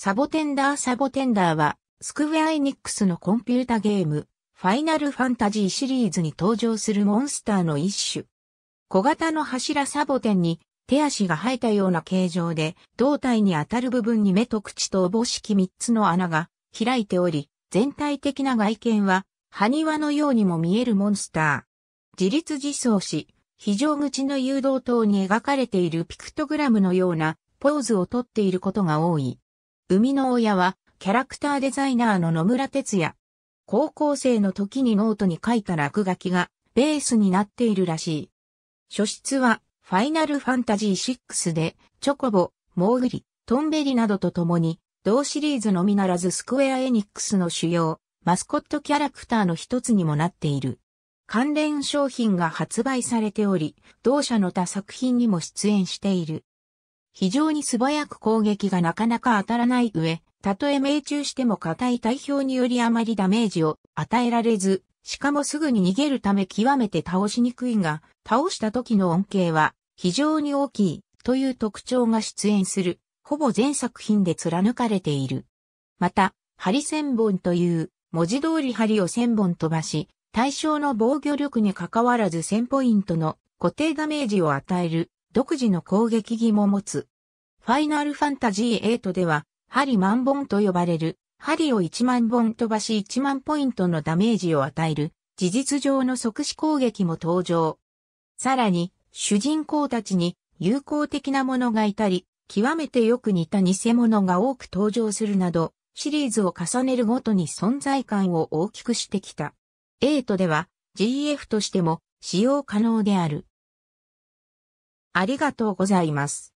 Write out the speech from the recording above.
サボテンダーサボテンダーは、スクウェアエニックスのコンピュータゲーム、ファイナルファンタジーシリーズに登場するモンスターの一種。小型の柱サボテンに手足が生えたような形状で、胴体に当たる部分に目と口とおぼしき三つの穴が開いており、全体的な外見は、埴輪のようにも見えるモンスター。自立自走し、非常口の誘導灯に描かれているピクトグラムのようなポーズをとっていることが多い。生みの親は、キャラクターデザイナーの野村哲也。高校生の時にノートに書いた落書きが、ベースになっているらしい。書出は、ファイナルファンタジー6で、チョコボ、モーグリ、トンベリなどと共に、同シリーズのみならずスクエアエニックスの主要、マスコットキャラクターの一つにもなっている。関連商品が発売されており、同社の他作品にも出演している。非常に素早く攻撃がなかなか当たらない上、たとえ命中しても硬い体表によりあまりダメージを与えられず、しかもすぐに逃げるため極めて倒しにくいが、倒した時の恩恵は非常に大きいという特徴が出演する、ほぼ全作品で貫かれている。また、針千本という文字通り針を千本飛ばし、対象の防御力に関わらず1000ポイントの固定ダメージを与える独自の攻撃技も持つ。ファイナルファンタジー8では、針万本と呼ばれる、針を1万本飛ばし1万ポイントのダメージを与える、事実上の即死攻撃も登場。さらに、主人公たちに友好的なものがいたり、極めてよく似た偽物が多く登場するなど、シリーズを重ねるごとに存在感を大きくしてきた。8では GF としても使用可能である。ありがとうございます。